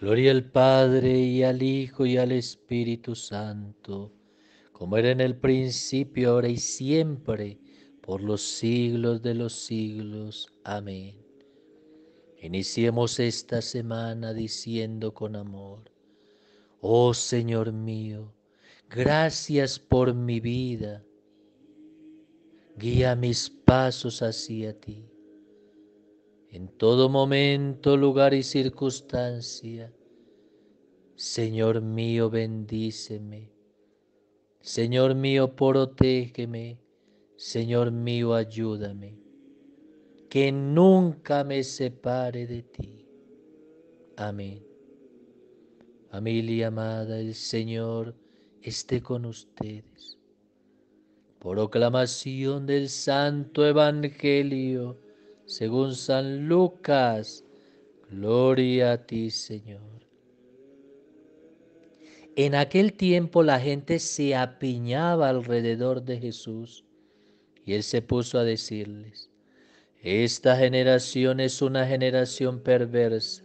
Gloria al Padre y al Hijo y al Espíritu Santo, como era en el principio, ahora y siempre, por los siglos de los siglos. Amén. Iniciemos esta semana diciendo con amor, oh Señor mío, gracias por mi vida, guía mis pasos hacia ti en todo momento, lugar y circunstancia. Señor mío, bendíceme. Señor mío, protégeme. Señor mío, ayúdame. Que nunca me separe de ti. Amén. Familia amada, el Señor esté con ustedes. Proclamación del Santo Evangelio según San Lucas. Gloria a ti, Señor. En aquel tiempo la gente se apiñaba alrededor de Jesús y él se puso a decirles, esta generación es una generación perversa,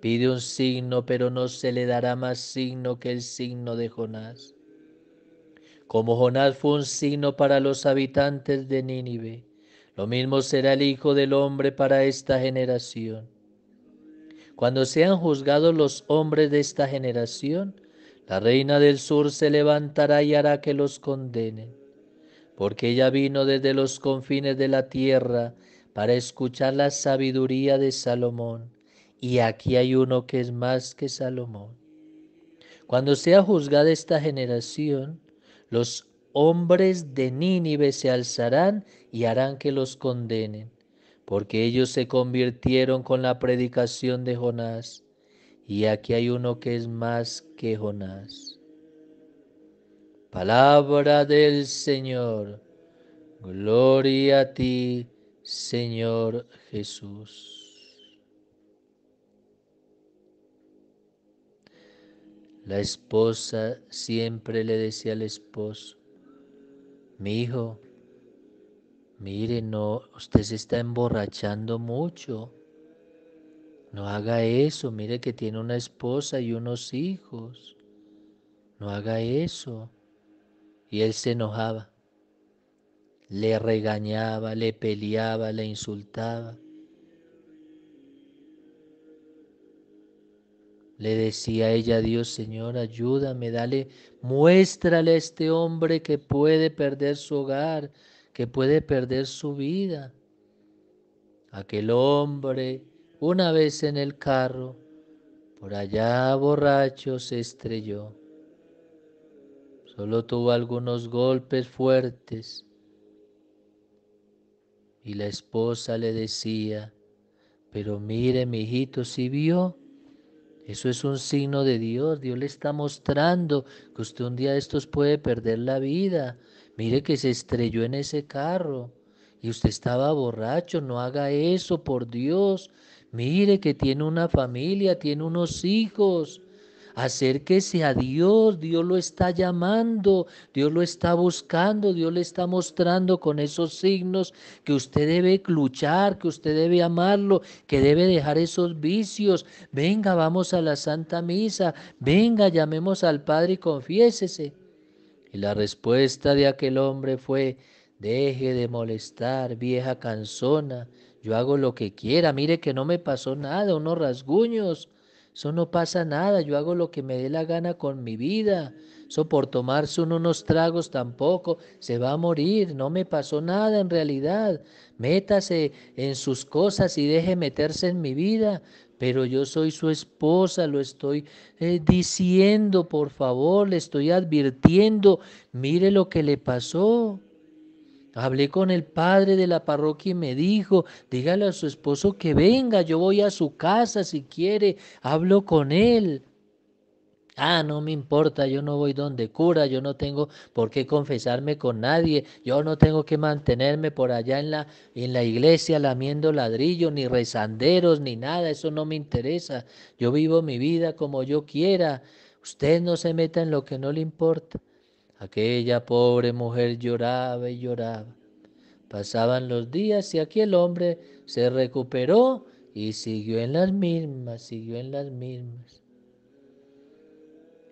pide un signo, pero no se le dará más signo que el signo de Jonás. Como Jonás fue un signo para los habitantes de Nínive, lo mismo será el Hijo del Hombre para esta generación. Cuando sean juzgados los hombres de esta generación, la reina del sur se levantará y hará que los condenen, porque ella vino desde los confines de la tierra para escuchar la sabiduría de Salomón, y aquí hay uno que es más que Salomón. Cuando sea juzgada esta generación, los hombres de Nínive se alzarán y harán que los condenen, porque ellos se convirtieron con la predicación de Jonás, y aquí hay uno que es más que Jonás. Palabra del Señor, gloria a ti, Señor Jesús. La esposa siempre le decía al esposo, mi hijo, mire, no, usted se está emborrachando mucho. No haga eso, mire que tiene una esposa y unos hijos. No haga eso. Y él se enojaba. Le regañaba, le peleaba, le insultaba. Le decía ella a Dios, Señor, ayúdame, dale, muéstrale a este hombre que puede perder su hogar, que puede perder su vida. Aquel hombre, una vez en el carro, por allá borracho, se estrelló. Solo tuvo algunos golpes fuertes. Y la esposa le decía, pero mire, mi hijito, si vio eso es un signo de Dios. Dios le está mostrando que usted un día de estos puede perder la vida. Mire que se estrelló en ese carro y usted estaba borracho. No haga eso, por Dios. Mire que tiene una familia, tiene unos hijos. Acérquese a Dios, Dios lo está llamando, Dios lo está buscando, Dios le está mostrando con esos signos que usted debe luchar, que usted debe amarlo, que debe dejar esos vicios. Venga, vamos a la Santa Misa, venga, llamemos al Padre y confiésese. Y la respuesta de aquel hombre fue, deje de molestar, vieja canzona, yo hago lo que quiera, mire que no me pasó nada, unos rasguños. Eso no pasa nada, yo hago lo que me dé la gana con mi vida. Eso por tomarse unos tragos tampoco, se va a morir, no me pasó nada en realidad. Métase en sus cosas y deje meterse en mi vida, pero yo soy su esposa, lo estoy eh, diciendo, por favor, le estoy advirtiendo, mire lo que le pasó. Hablé con el padre de la parroquia y me dijo, dígale a su esposo que venga, yo voy a su casa si quiere, hablo con él. Ah, no me importa, yo no voy donde cura, yo no tengo por qué confesarme con nadie, yo no tengo que mantenerme por allá en la, en la iglesia lamiendo ladrillo, ni rezanderos, ni nada, eso no me interesa. Yo vivo mi vida como yo quiera. Usted no se meta en lo que no le importa. Aquella pobre mujer lloraba y lloraba. Pasaban los días y aquí el hombre se recuperó y siguió en las mismas, siguió en las mismas.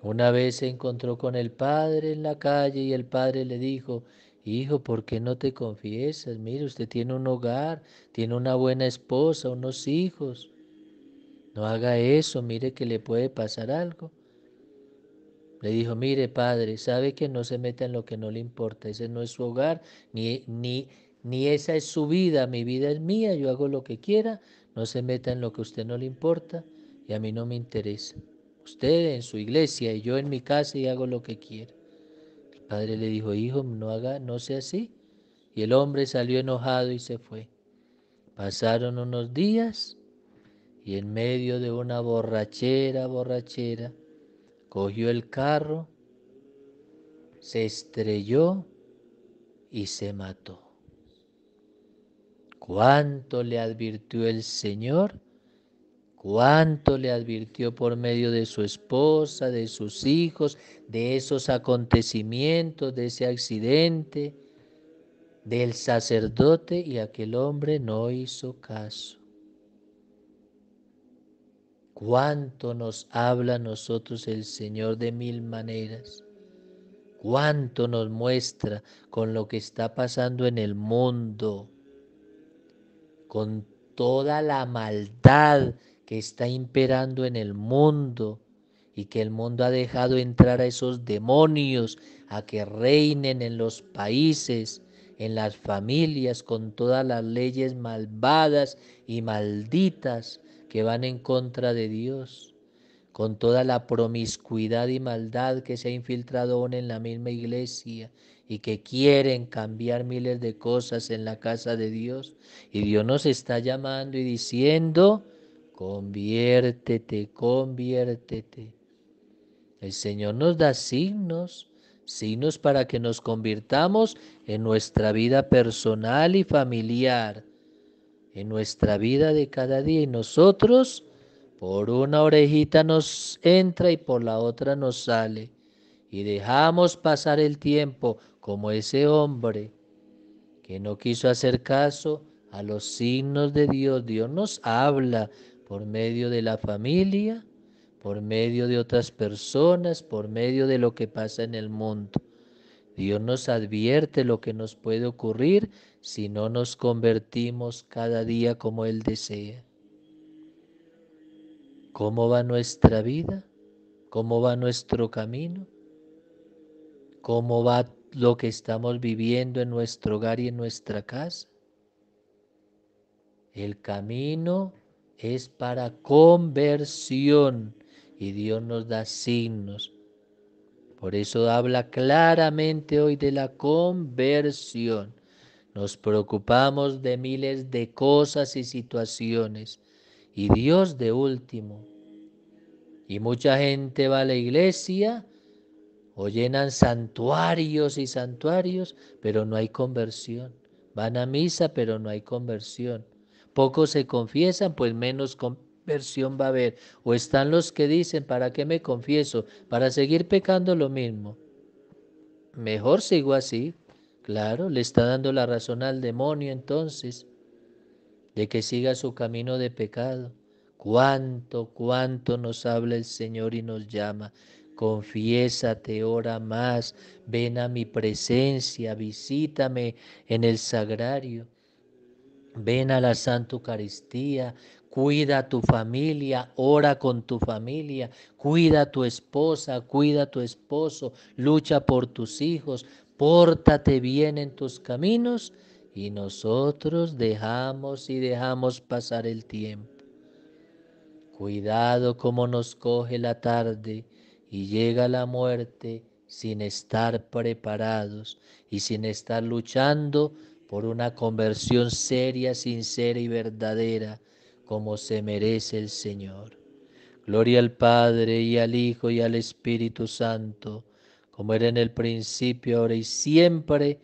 Una vez se encontró con el padre en la calle y el padre le dijo, hijo, ¿por qué no te confiesas? Mire, usted tiene un hogar, tiene una buena esposa, unos hijos. No haga eso, mire que le puede pasar algo. Le dijo, mire padre, sabe que no se meta en lo que no le importa, ese no es su hogar, ni, ni, ni esa es su vida, mi vida es mía, yo hago lo que quiera, no se meta en lo que a usted no le importa y a mí no me interesa. Usted en su iglesia y yo en mi casa y hago lo que quiera. El padre le dijo, hijo, no haga, no sea así. Y el hombre salió enojado y se fue. Pasaron unos días y en medio de una borrachera, borrachera, cogió el carro, se estrelló y se mató. ¿Cuánto le advirtió el Señor? ¿Cuánto le advirtió por medio de su esposa, de sus hijos, de esos acontecimientos, de ese accidente, del sacerdote? Y aquel hombre no hizo caso. Cuánto nos habla a nosotros el Señor de mil maneras. Cuánto nos muestra con lo que está pasando en el mundo. Con toda la maldad que está imperando en el mundo y que el mundo ha dejado entrar a esos demonios a que reinen en los países, en las familias, con todas las leyes malvadas y malditas que van en contra de Dios, con toda la promiscuidad y maldad que se ha infiltrado aún en la misma iglesia y que quieren cambiar miles de cosas en la casa de Dios. Y Dios nos está llamando y diciendo, conviértete, conviértete. El Señor nos da signos, signos para que nos convirtamos en nuestra vida personal y familiar en nuestra vida de cada día y nosotros por una orejita nos entra y por la otra nos sale. Y dejamos pasar el tiempo como ese hombre que no quiso hacer caso a los signos de Dios. Dios nos habla por medio de la familia, por medio de otras personas, por medio de lo que pasa en el mundo. Dios nos advierte lo que nos puede ocurrir si no nos convertimos cada día como Él desea. ¿Cómo va nuestra vida? ¿Cómo va nuestro camino? ¿Cómo va lo que estamos viviendo en nuestro hogar y en nuestra casa? El camino es para conversión y Dios nos da signos por eso habla claramente hoy de la conversión. Nos preocupamos de miles de cosas y situaciones. Y Dios de último. Y mucha gente va a la iglesia o llenan santuarios y santuarios, pero no hay conversión. Van a misa, pero no hay conversión. Pocos se confiesan, pues menos, versión va a haber? ¿O están los que dicen, ¿para qué me confieso? ¿Para seguir pecando lo mismo? Mejor sigo así. Claro, le está dando la razón al demonio entonces de que siga su camino de pecado. Cuánto, cuánto nos habla el Señor y nos llama. Confiésate, ora más, ven a mi presencia, visítame en el sagrario. Ven a la Santa Eucaristía, cuida a tu familia, ora con tu familia, cuida a tu esposa, cuida a tu esposo, lucha por tus hijos, pórtate bien en tus caminos y nosotros dejamos y dejamos pasar el tiempo. Cuidado como nos coge la tarde y llega la muerte sin estar preparados y sin estar luchando por una conversión seria, sincera y verdadera como se merece el Señor. Gloria al Padre y al Hijo y al Espíritu Santo, como era en el principio, ahora y siempre,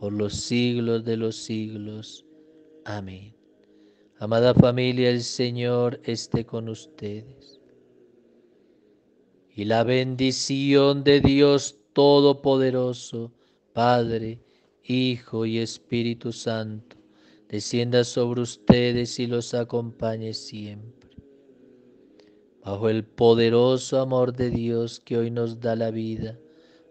por los siglos de los siglos. Amén. Amada familia, el Señor esté con ustedes. Y la bendición de Dios Todopoderoso, Padre, Hijo y Espíritu Santo descienda sobre ustedes y los acompañe siempre. Bajo el poderoso amor de Dios que hoy nos da la vida,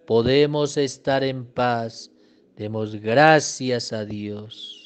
podemos estar en paz. Demos gracias a Dios.